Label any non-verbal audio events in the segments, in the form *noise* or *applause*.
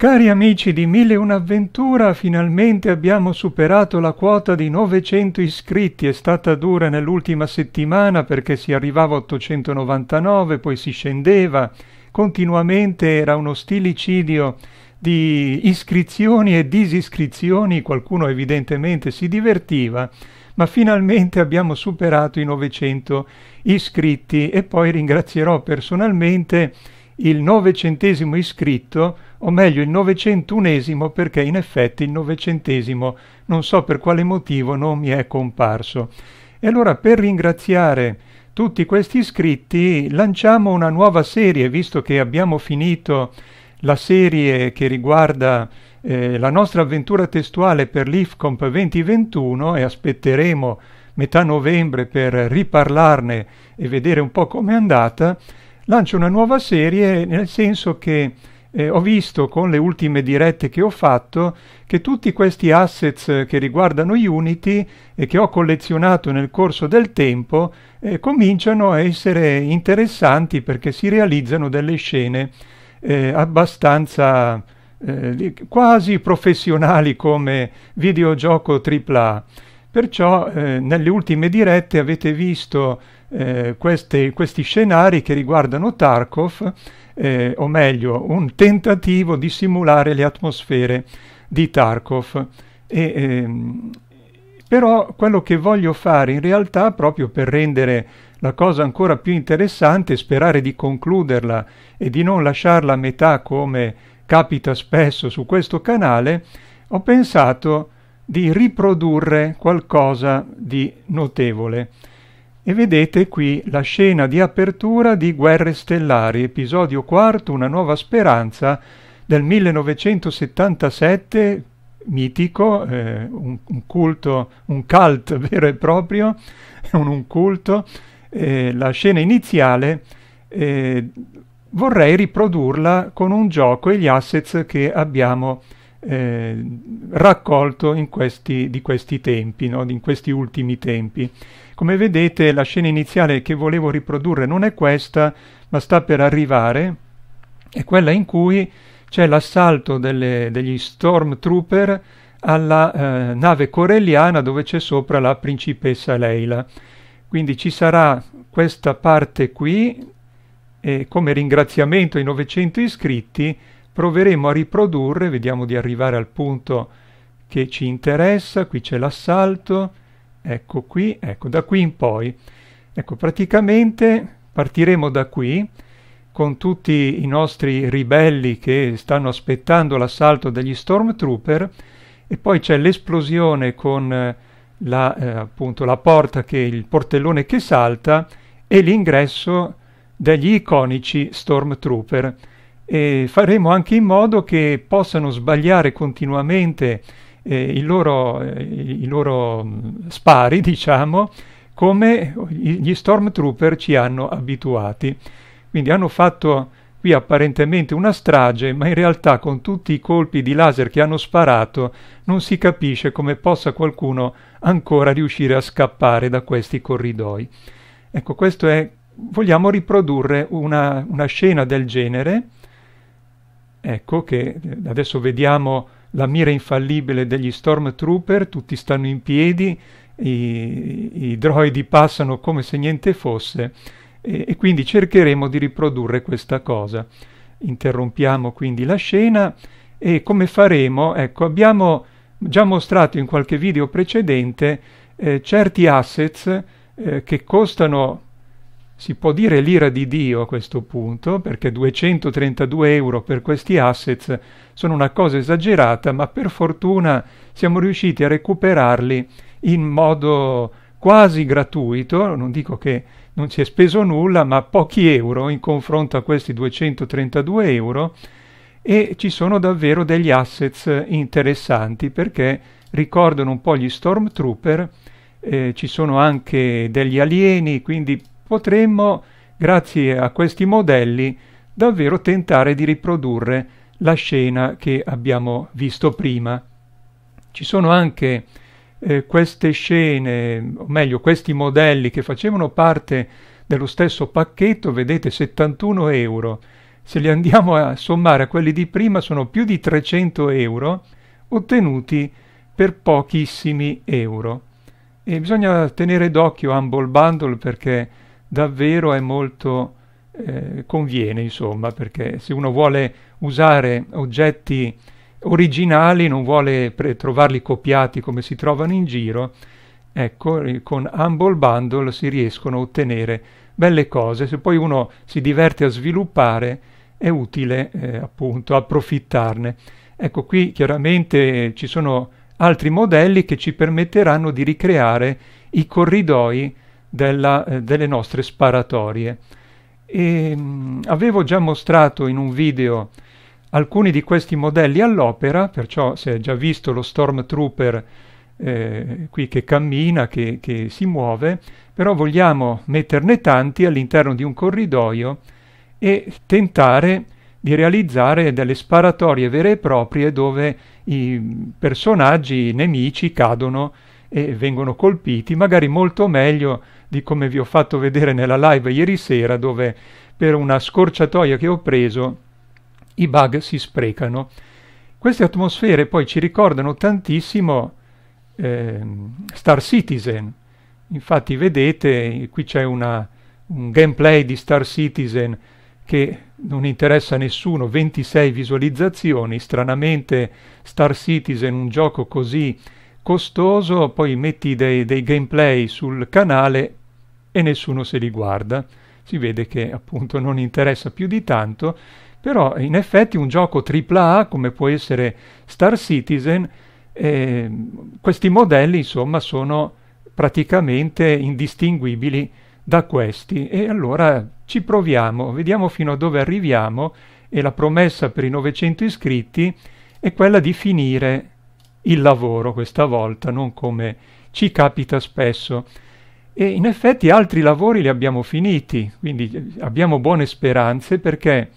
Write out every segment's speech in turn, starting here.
Cari amici di Mille Un'avventura, finalmente abbiamo superato la quota di 900 iscritti. È stata dura nell'ultima settimana perché si arrivava a 899, poi si scendeva. Continuamente era uno stilicidio di iscrizioni e disiscrizioni, qualcuno evidentemente si divertiva, ma finalmente abbiamo superato i 900 iscritti e poi ringrazierò personalmente il novecentesimo iscritto, o meglio il novecentunesimo perché in effetti il novecentesimo non so per quale motivo non mi è comparso. E allora per ringraziare tutti questi iscritti lanciamo una nuova serie, visto che abbiamo finito la serie che riguarda eh, la nostra avventura testuale per l'IFCOMP 2021 e aspetteremo metà novembre per riparlarne e vedere un po' com'è andata lancio una nuova serie nel senso che eh, ho visto con le ultime dirette che ho fatto che tutti questi assets eh, che riguardano Unity e che ho collezionato nel corso del tempo eh, cominciano a essere interessanti perché si realizzano delle scene eh, abbastanza eh, quasi professionali come videogioco AAA. Perciò eh, nelle ultime dirette avete visto eh, queste, questi scenari che riguardano Tarkov, eh, o meglio, un tentativo di simulare le atmosfere di Tarkov. E, ehm, però quello che voglio fare in realtà, proprio per rendere la cosa ancora più interessante, sperare di concluderla e di non lasciarla a metà come capita spesso su questo canale, ho pensato di riprodurre qualcosa di notevole. E vedete qui la scena di apertura di Guerre Stellari, episodio quarto, Una nuova speranza, del 1977, mitico, eh, un, un, culto, un cult *laughs* vero e proprio, un, un culto, eh, la scena iniziale eh, vorrei riprodurla con un gioco e gli assets che abbiamo eh, raccolto questi, di questi tempi, no? in questi ultimi tempi. Come vedete la scena iniziale che volevo riprodurre non è questa, ma sta per arrivare, è quella in cui c'è l'assalto delle, degli Stormtrooper alla eh, nave corelliana dove c'è sopra la principessa Leila. Quindi ci sarà questa parte qui, e come ringraziamento ai 900 iscritti, proveremo a riprodurre, vediamo di arrivare al punto che ci interessa, qui c'è l'assalto, ecco qui, ecco da qui in poi. Ecco, praticamente partiremo da qui con tutti i nostri ribelli che stanno aspettando l'assalto degli Stormtrooper e poi c'è l'esplosione con eh, la, eh, appunto, la porta che, il portellone che salta e l'ingresso degli iconici Stormtrooper e faremo anche in modo che possano sbagliare continuamente eh, i, loro, eh, i, loro, mm, spari, *laughs* diciamo, come gli stormtrooper ci hanno abituati. Quindi hanno fatto qui apparentemente una strage, ma in realtà con tutti i colpi di laser che hanno sparato non si capisce come possa qualcuno ancora riuscire a scappare da questi corridoi. Ecco, questo è vogliamo riprodurre una, una scena del genere Ecco che eh, adesso vediamo la mira infallibile degli Stormtrooper, tutti stanno in piedi, i, i droidi passano come se niente fosse e, e quindi cercheremo di riprodurre questa cosa. Interrompiamo quindi la scena e come faremo? Ecco, abbiamo già mostrato in qualche video precedente eh, certi assets eh, che costano si può dire l'ira di Dio a questo punto, perché 232 euro per questi assets sono una cosa esagerata, ma per fortuna siamo riusciti a recuperarli in modo quasi gratuito, non dico che non si è speso nulla, ma pochi euro in confronto a questi 232 euro e ci sono davvero degli assets interessanti perché ricordano un po' gli Stormtrooper, eh, ci sono anche degli alieni, quindi potremmo, grazie a questi modelli, davvero tentare di riprodurre la scena che abbiamo visto prima. Ci sono anche eh, queste scene, o meglio questi modelli che facevano parte dello stesso pacchetto, vedete 71 euro. Se li andiamo a sommare a quelli di prima sono più di 300 euro ottenuti per pochissimi euro. E bisogna tenere d'occhio Humble Bundle perché davvero è molto eh, conviene, insomma, perché se uno vuole usare oggetti originali, non vuole pre- trovarli copiati come si trovano in giro, ecco, eh, con Humble Bundle si riescono a ottenere belle cose. Se poi uno si diverte a sviluppare, è utile eh, appunto approfittarne. Ecco, qui chiaramente ci sono altri modelli che ci permetteranno di ricreare i corridoi della, eh, delle nostre sparatorie. E, mh, mm, avevo già mostrato in un video alcuni di questi modelli all'opera, perciò si è già visto lo Stormtrooper eh, qui che cammina, che, che, si muove, però vogliamo metterne tanti all'interno di un corridoio e tentare di realizzare delle sparatorie vere e proprie dove i personaggi i nemici cadono e vengono colpiti, magari molto meglio di come vi ho fatto vedere nella live ieri sera dove per una scorciatoia che ho preso i bug si sprecano. Queste atmosfere poi ci ricordano tantissimo eh, Star Citizen. Infatti vedete, qui c'è una, un gameplay di Star Citizen che non interessa a nessuno, 26 visualizzazioni, stranamente Star Citizen, un gioco così costoso, poi metti dei, dei gameplay sul canale e nessuno se li guarda. Si vede che appunto non interessa più di tanto, però in effetti un gioco AAA come può essere Star Citizen, eh, questi modelli insomma sono praticamente indistinguibili da questi e allora ci proviamo, vediamo fino a dove arriviamo e la promessa per i 900 iscritti è quella di finire il lavoro questa volta, non come ci capita spesso. E in effetti altri lavori li abbiamo finiti, quindi abbiamo buone speranze perché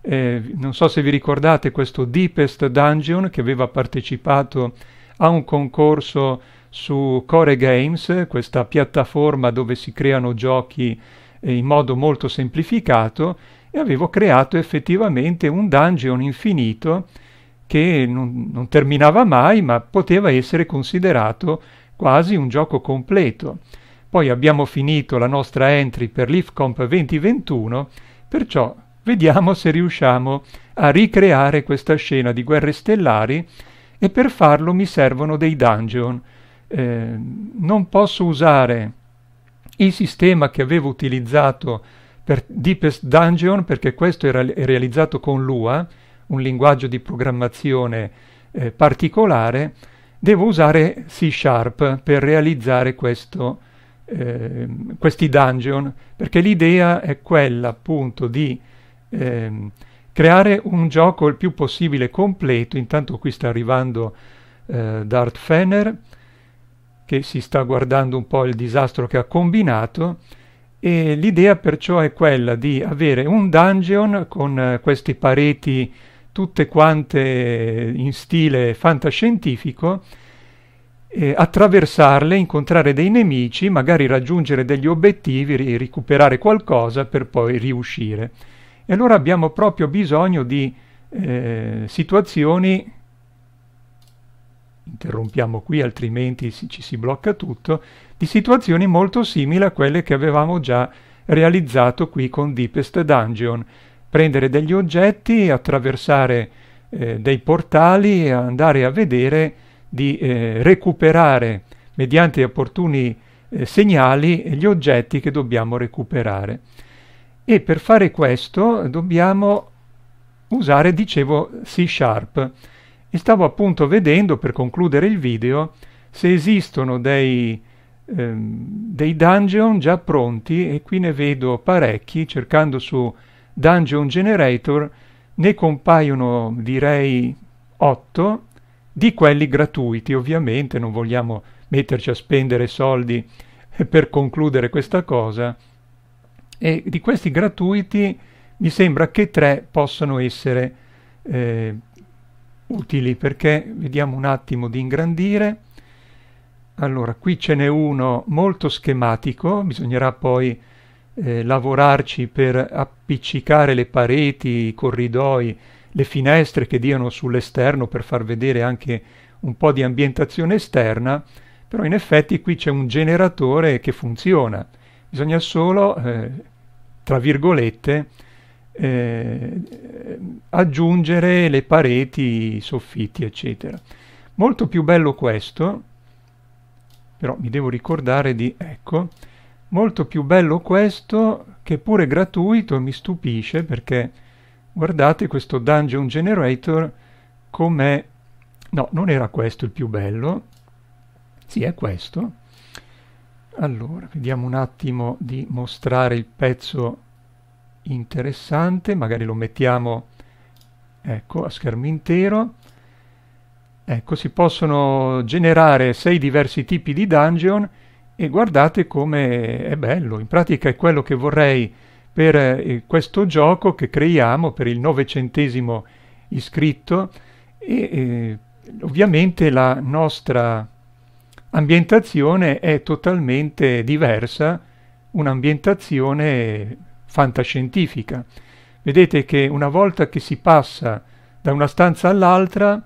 eh, non so se vi ricordate questo Deepest Dungeon che aveva partecipato a un concorso su Core Games, questa piattaforma dove si creano giochi eh, in modo molto semplificato, e avevo creato effettivamente un dungeon infinito che non, non terminava mai, ma poteva essere considerato quasi un gioco completo. Poi abbiamo finito la nostra entry per l'IFCOMP 2021, perciò vediamo se riusciamo a ricreare questa scena di Guerre Stellari e per farlo mi servono dei dungeon. Eh, non posso usare il sistema che avevo utilizzato per Deepest Dungeon perché questo era realizzato con Lua un linguaggio di programmazione eh, particolare, devo usare C Sharp per realizzare questo, eh, questi dungeon, perché l'idea è quella appunto di ehm, creare un gioco il più possibile completo. Intanto qui sta arrivando eh, Dart Fenner, che si sta guardando un po' il disastro che ha combinato, e l'idea perciò è quella di avere un dungeon con eh, queste pareti tutte quante in stile fantascientifico, eh, attraversarle, incontrare dei nemici, magari raggiungere degli obiettivi, ri- recuperare qualcosa per poi riuscire. E allora abbiamo proprio bisogno di eh, situazioni, interrompiamo qui altrimenti si, ci si blocca tutto, di situazioni molto simili a quelle che avevamo già realizzato qui con Deepest Dungeon, prendere degli oggetti, attraversare eh, dei portali, e andare a vedere di eh, recuperare mediante opportuni eh, segnali gli oggetti che dobbiamo recuperare. E per fare questo dobbiamo usare, dicevo, C Sharp. E stavo appunto vedendo, per concludere il video, se esistono dei, ehm, dei dungeon già pronti, e qui ne vedo parecchi, cercando su Dungeon Generator ne compaiono direi 8 di quelli gratuiti ovviamente non vogliamo metterci a spendere soldi per concludere questa cosa e di questi gratuiti mi sembra che 3 possano essere eh, utili perché vediamo un attimo di ingrandire allora qui ce n'è uno molto schematico bisognerà poi eh, lavorarci per appiccicare le pareti, i corridoi, le finestre che diano sull'esterno per far vedere anche un po' di ambientazione esterna, però in effetti qui c'è un generatore che funziona. Bisogna solo, eh, tra virgolette, eh, aggiungere le pareti, i soffitti, eccetera. Molto più bello questo, però mi devo ricordare di... ecco Molto più bello questo, che pure gratuito, mi stupisce perché guardate questo Dungeon Generator come... No, non era questo il più bello. Sì, è questo. Allora, vediamo un attimo di mostrare il pezzo interessante. Magari lo mettiamo, ecco, a schermo intero. Ecco, si possono generare sei diversi tipi di dungeon e guardate come è bello, in pratica è quello che vorrei per eh, questo gioco che creiamo per il novecentesimo iscritto e eh, ovviamente la nostra ambientazione è totalmente diversa, un'ambientazione fantascientifica. Vedete che una volta che si passa da una stanza all'altra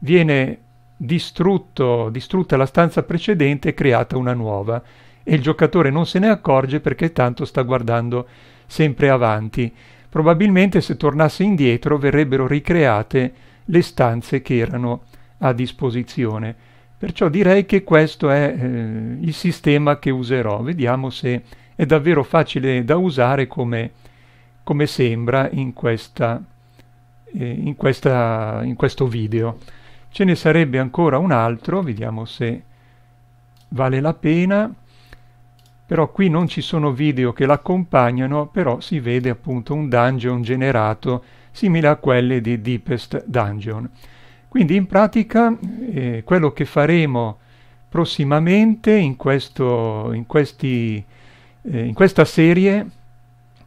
viene distrutto, distrutta la stanza precedente e creata una nuova e il giocatore non se ne accorge perché tanto sta guardando sempre avanti. Probabilmente se tornasse indietro verrebbero ricreate le stanze che erano a disposizione. Perciò direi che questo è eh, il sistema che userò. Vediamo se è davvero facile da usare come, come sembra in, questa, eh, in, questa, in questo video. Ce ne sarebbe ancora un altro, vediamo se vale la pena. Però qui non ci sono video che l'accompagnano, però si vede appunto un dungeon generato simile a quelle di Deepest Dungeon. Quindi in pratica eh, quello che faremo prossimamente in, questo, in, questi, eh, in questa serie,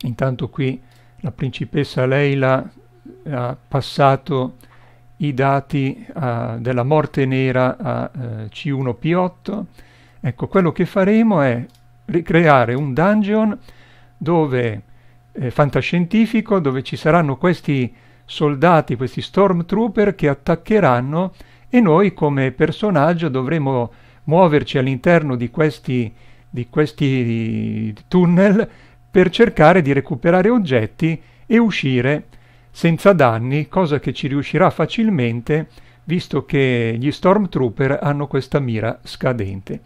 intanto qui la principessa Leila ha passato i dati uh, della morte nera a uh, eh, C1P8. Ecco, quello che faremo è ricreare un dungeon dove, eh, fantascientifico, dove ci saranno questi soldati, questi stormtrooper che attaccheranno e noi come personaggio dovremo muoverci all'interno di questi, di questi tunnel per cercare di recuperare oggetti e uscire senza danni, cosa che ci riuscirà facilmente visto che gli Stormtrooper hanno questa mira scadente.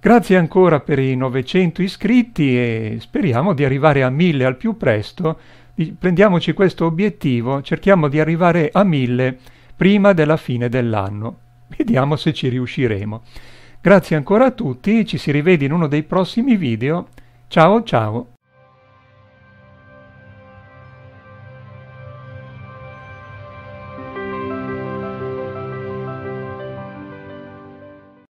Grazie ancora per i 900 iscritti e speriamo di arrivare a 1000 al più presto. Prendiamoci questo obiettivo, cerchiamo di arrivare a 1000 prima della fine dell'anno. Vediamo se ci riusciremo. Grazie ancora a tutti, ci si rivede in uno dei prossimi video. Ciao ciao!